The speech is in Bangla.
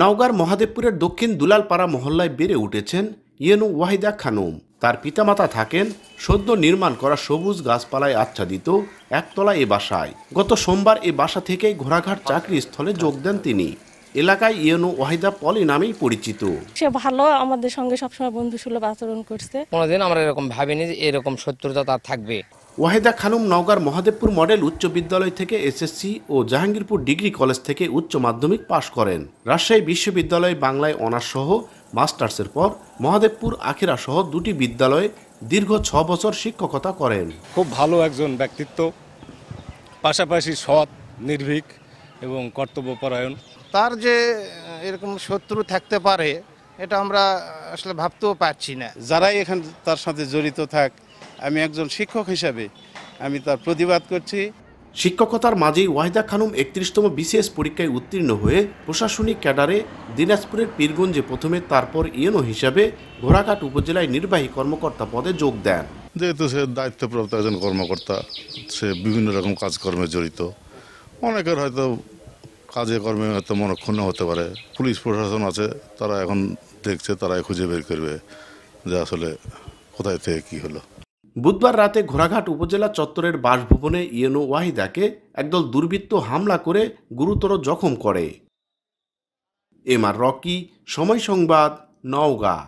নওগাঁর মহাদেবপুরের দক্ষিণ দুলালপাড়া মহল্লায় বেড়ে উঠেছেন ইয়েনু ওয়াহিদা খানুম তার পিতামাতা থাকেন সদ্য নির্মাণ করা সবুজ গাছপালায় আচ্ছাদিত একতলা এ বাসায় গত সোমবার এ বাসা থেকেই ঘোড়াঘাট চাকরি স্থলে যোগ দেন তিনি এলাকায় ইয়েনু ওয়াহিদা পলি নামেই পরিচিত সে ভালো আমাদের সঙ্গে সবসময় বন্ধু সুলভ আচরণ করছে কোনোদিন আমরা এরকম ভাবিনি যে এরকম শত্রুতা তার থাকবে ওয়াহেদা খানুম নওগাঁর মহাদেবপুর মডেল উচ্চ বিদ্যালয় থেকে এসএসসি ও জাহাঙ্গীরপুর ডিগ্রি কলেজ থেকে উচ্চ মাধ্যমিক পাশ করেন রাজশাহী বিশ্ববিদ্যালয়ে বাংলায় অনার্স সহ মাস্টার্সের পর মহাদেবপুর আখিরা সহ দুটি বিদ্যালয়ে দীর্ঘ ছ বছর শিক্ষকতা করেন খুব ভালো একজন ব্যক্তিত্ব পাশাপাশি সৎ নির্ভীক এবং কর্তব্যপরায়ণ তার যে এরকম শত্রু থাকতে পারে এটা আমরা আসলে ভাবতেও পারছি না যারাই এখানে তার সাথে জড়িত থাক আমি একজন শিক্ষক হিসাবে আমি তার প্রতিবাদ করছি শিক্ষকতার মাঝেই ওয়াহিদা খানুম একত্রিশতম বিসিএস পরীক্ষায় উত্তীর্ণ হয়ে প্রশাসনিক ক্যাডারে দিনাজপুরের পীরগঞ্জে প্রথমে তারপর ইএনও হিসাবে ঘোড়াঘাট উপজেলায় নির্বাহী কর্মকর্তা পদে যোগ দেন যেহেতু সে দায়িত্বপ্রাপ্ত একজন কর্মকর্তা সে বিভিন্ন রকম কাজকর্মে জড়িত অনেকের হয়তো কাজে কর্মে হয়তো মনক্ষণ হতে পারে পুলিশ প্রশাসন আছে তারা এখন দেখছে তারাই খুঁজে বের করবে যে আসলে কোথায় থেকে কী হলো বুধবার রাতে ঘোড়াঘাট উপজেলা চত্বরের বাসভবনে ইয়েনো ওয়াহিদাকে একদল দুর্বৃত্ত হামলা করে গুরুতর জখম করে এম আর রকি সময় সংবাদ নওগাঁ